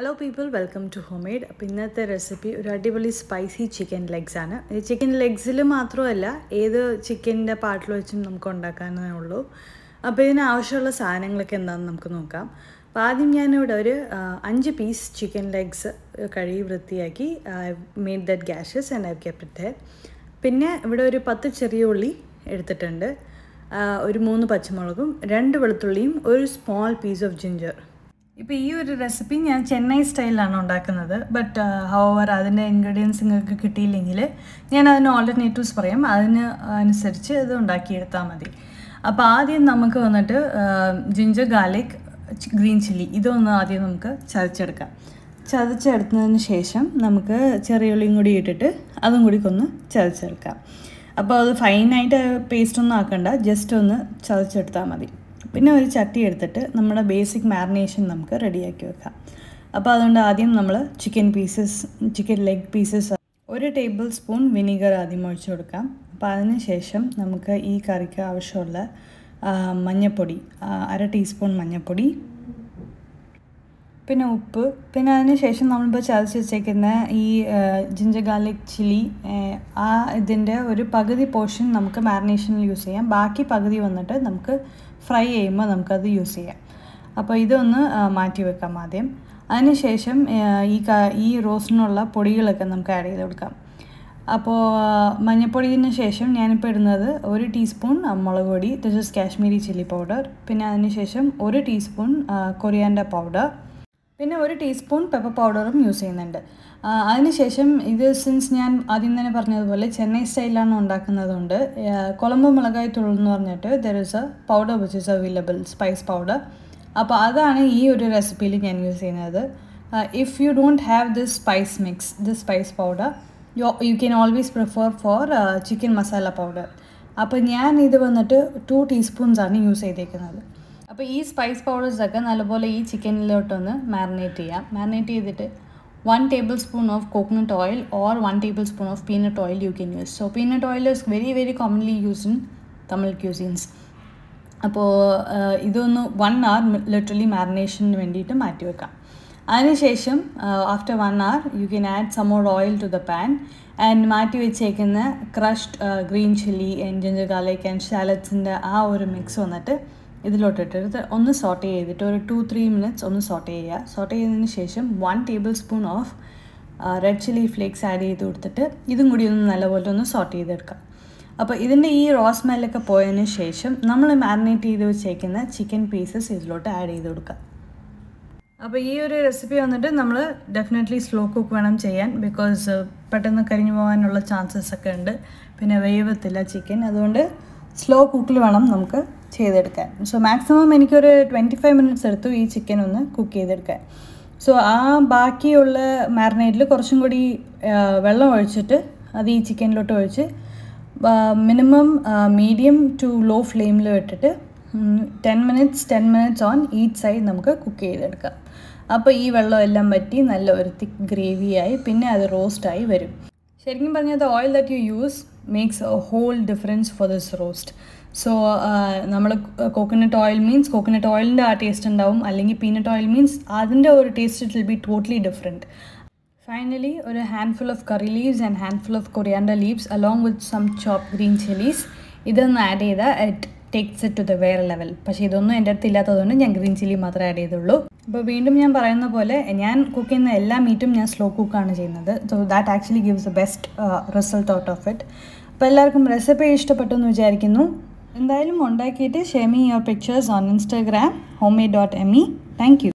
hello people welcome to home made appam ഇന്നത്തെ recipe ഒരു അടിപൊളി സ്പൈസി ചിക്കൻ ലെഗ്സ് ആണ് ചിക്കൻ ലെഗ്സിൽ മാത്രമല്ല ഏത് ചിക്കൻ്റെ പാട്ടിൽ വെച്ചും നമുക്ക് ഉണ്ടാക്കാനേ ഉള്ളൂ അപ്പോൾ ഇതിന് ആവശ്യമുള്ള സാധനങ്ങളൊക്കെ എന്താണെന്ന് നമുക്ക് നോക്കാം അപ്പോൾ ആദ്യം ഞാനിവിടെ ഒരു അഞ്ച് പീസ് ചിക്കൻ ലെഗ്സ് കഴുകി വൃത്തിയാക്കി I made that gashes and I kept it പിന്നെ ഇവിടെ ഒരു പത്ത് ചെറിയ ഉള്ളി എടുത്തിട്ടുണ്ട് ഒരു മൂന്ന് പച്ചമുളകും രണ്ട് വെളുത്തുള്ളിയും ഒരു സ്മോൾ പീസ് ഓഫ് ജിഞ്ചർ ഇപ്പോൾ ഈ ഒരു റെസിപ്പി ഞാൻ ചെന്നൈ സ്റ്റൈലിലാണ് ഉണ്ടാക്കുന്നത് ബട്ട് അവർ അതിൻ്റെ ഇൻഗ്രീഡിയൻസ് നിങ്ങൾക്ക് കിട്ടിയില്ലെങ്കിൽ ഞാൻ അതിന് ഓൾട്ടർനേറ്റീവ്സ് പറയാം അതിന് അനുസരിച്ച് ഇത് ഉണ്ടാക്കിയെടുത്താൽ മതി അപ്പോൾ ആദ്യം നമുക്ക് വന്നിട്ട് ജിഞ്ചർ ഗാർലിക് ഗ്രീൻ ചില്ലി ഇതൊന്ന് ആദ്യം നമുക്ക് ചതച്ചെടുക്കാം ചതച്ചെടുത്തതിന് ശേഷം നമുക്ക് ചെറിയുള്ളിയും കൂടി ഇട്ടിട്ട് അതും കൂടി ഒന്ന് ചതച്ചെടുക്കാം അപ്പോൾ അത് ഫൈനായിട്ട് പേസ്റ്റ് ഒന്നും ആക്കണ്ട ജസ്റ്റ് ഒന്ന് ചതച്ചെടുത്താൽ മതി പിന്നെ ഒരു ചട്ടി എടുത്തിട്ട് നമ്മുടെ ബേസിക് മാരിനേഷൻ നമുക്ക് റെഡിയാക്കി വെക്കാം അപ്പോൾ അതുകൊണ്ട് ആദ്യം നമ്മൾ chicken pieces chicken leg pieces ഒരു ടേബിൾ സ്പൂൺ വിനീഗർ ആദ്യം ഒഴിച്ചു കൊടുക്കാം അപ്പോൾ അതിന് ശേഷം നമുക്ക് ഈ കറിക്ക് ആവശ്യമുള്ള മഞ്ഞൾപ്പൊടി അര ടീസ്പൂൺ മഞ്ഞൾപ്പൊടി പിന്നെ ഉപ്പ് പിന്നെ അതിന് ശേഷം നമ്മളിപ്പോൾ ചതച്ച് വെച്ചേക്കുന്ന ഈ ജിഞ്ചർ ഗാർലിക് ചില്ലി ആ ഇതിൻ്റെ ഒരു പകുതി പോർഷൻ നമുക്ക് മാരിനേഷനിൽ യൂസ് ചെയ്യാം ബാക്കി പകുതി വന്നിട്ട് നമുക്ക് ഫ്രൈ ചെയ്യുമ്പോൾ നമുക്കത് യൂസ് ചെയ്യാം അപ്പോൾ ഇതൊന്ന് മാറ്റി വെക്കാം ആദ്യം അതിനുശേഷം ഈ ഈ റോസ്റ്റിനുള്ള പൊടികളൊക്കെ നമുക്ക് ആഡ് ചെയ്ത് കൊടുക്കാം അപ്പോൾ മഞ്ഞപ്പൊടിന് ശേഷം ഞാനിപ്പോൾ ഇടുന്നത് ഒരു ടീസ്പൂൺ മുളക് പൊടി this is Kashmiri chilli powder പിന്നെ അതിന് ശേഷം ഒരു ടീസ്പൂൺ കൊറിയാൻ്റെ പൗഡർ പിന്നെ ഒരു ടീസ്പൂൺ പെപ്പർ പൗഡറും യൂസ് ചെയ്യുന്നുണ്ട് അതിനുശേഷം ഇത് സിൻസ് ഞാൻ ആദ്യം തന്നെ പറഞ്ഞതുപോലെ ചെന്നൈ സ്റ്റൈലാണ് ഉണ്ടാക്കുന്നതുകൊണ്ട് കുളമ്പ് മുളകായി തുള്ളെന്ന് പറഞ്ഞിട്ട് there is a powder which is available spice powder അപ്പോൾ അതാണ് ഈ ഒരു റെസിപ്പിയിൽ ഞാൻ യൂസ് ചെയ്യുന്നത് if you don't have this spice mix this spice powder you you can always prefer for chicken masala powder അപ്പോൾ ഞാൻ ഇത് വന്നിട്ട് ടു ടീസ്പൂൺസാണ് യൂസ് ചെയ്തേക്കുന്നത് അപ്പോൾ ഈ സ്പൈസ് പൗഡേഴ്സൊക്കെ നല്ലപോലെ ഈ ചിക്കനിലോട്ടൊന്ന് മാറിനേറ്റ് ചെയ്യാം മാറിനേറ്റ് ചെയ്തിട്ട് one table spoon of coconut oil or one table spoon of peanut oil you can use so peanut oil is very very commonly use in Tamil cuisines അപ്പോൾ ഇതൊന്ന് വൺ അവർ ലിറ്ററലി മാരിനേഷന് വേണ്ടിയിട്ട് മാറ്റി വെക്കാം അതിനുശേഷം after one hour you can add some more oil to the pan and മാറ്റി വെച്ചേക്കുന്ന crushed green chilli and ginger garlic and സാലഡ്സിൻ്റെ ആ ഒരു മിക്സ് വന്നിട്ട് ഇതിലോട്ടിട്ടെടുത്ത് ഒന്ന് സോട്ട് ചെയ്തിട്ട് ഒരു ടു ത്രീ മിനിറ്റ്സ് ഒന്ന് സോട്ട് ചെയ്യുക സോട്ട് ചെയ്തതിന് ശേഷം one table spoon of red chilli flakes add ചെയ്ത് കൊടുത്തിട്ട് ഇതും കൂടി ഒന്ന് നല്ലപോലെ ഒന്ന് സോട്ട് ചെയ്തെടുക്കാം അപ്പോൾ ഇതിൻ്റെ ഈ റോ സ്മെല്ലൊക്കെ പോയതിന് ശേഷം നമ്മൾ മാരിനേറ്റ് ചെയ്ത് വെച്ചേക്കുന്ന ചിക്കൻ പീസസ് ഇതിലോട്ട് ആഡ് ചെയ്ത് കൊടുക്കാം അപ്പോൾ ഈ ഒരു റെസിപ്പി വന്നിട്ട് നമ്മൾ ഡെഫിനറ്റ്ലി സ്ലോ കുക്ക് വേണം ചെയ്യാൻ ബിക്കോസ് പെട്ടെന്ന് കരിഞ്ഞു പോകാനുള്ള ചാൻസസ് ഒക്കെ ഉണ്ട് പിന്നെ വേവത്തില്ല ചിക്കൻ അതുകൊണ്ട് സ്ലോ കുക്കിൽ വേണം നമുക്ക് ചെയ്തെടുക്കാൻ സോ മാക്സിമം എനിക്കൊരു ട്വൻറ്റി ഫൈവ് മിനിറ്റ്സ് എടുത്തു ഈ ചിക്കൻ ഒന്ന് കുക്ക് ചെയ്തെടുക്കാൻ സോ ആ ബാക്കിയുള്ള മാരിനേറ്റിൽ കുറച്ചും കൂടി വെള്ളം ഒഴിച്ചിട്ട് അത് ഈ ചിക്കനിലോട്ട് ഒഴിച്ച് മിനിമം മീഡിയം ടു ലോ ഫ്ലെയിമിൽ ഇട്ടിട്ട് ten minutes ten minutes on each side നമുക്ക് കുക്ക് ചെയ്തെടുക്കാം അപ്പോൾ ഈ വെള്ളം എല്ലാം വറ്റി നല്ല ഒരു തിക്ക് ഗ്രേവിയായി പിന്നെ അത് റോസ്റ്റായി വരും ശരിക്കും പറഞ്ഞാൽ oil that you use makes a whole difference for this roast so നമ്മൾ കോക്കനട്ട് ഓയിൽ മീൻസ് കോക്കനട്ട് ഓയിലിൻ്റെ ആ ടേസ്റ്റ് ഉണ്ടാവും അല്ലെങ്കിൽ പീനട്ട് ഓയിൽ മീൻസ് അതിൻ്റെ ഒരു taste it will be totally different finally ഒരു hand full of curry leaves and hand full of coriander leaves along with some chop green chillies ഇതൊന്ന് add ചെയ്താൽ it takes it to the വേറെ level പക്ഷേ ഇതൊന്നും എൻ്റെ അടുത്ത് ഇല്ലാത്തതുകൊണ്ട് ഞാൻ ഗ്രീൻ ചില്ലി മാത്രമേ ആഡ് ചെയ്തുള്ളൂ അപ്പോൾ വീണ്ടും ഞാൻ പറയുന്ന പോലെ ഞാൻ കുക്ക് ചെയ്യുന്ന എല്ലാ മീറ്റും ഞാൻ സ്ലോ കുക്കാണ് ചെയ്യുന്നത് so that actually gives a best result out of it അപ്പോൾ എല്ലാവർക്കും റെസിപ്പി ഇഷ്ടപ്പെട്ടു എന്ന് വിചാരിക്കുന്നു എന്തായാലും ഉണ്ടാക്കിയിട്ട് share me your pictures on Instagram home made dot M E thank U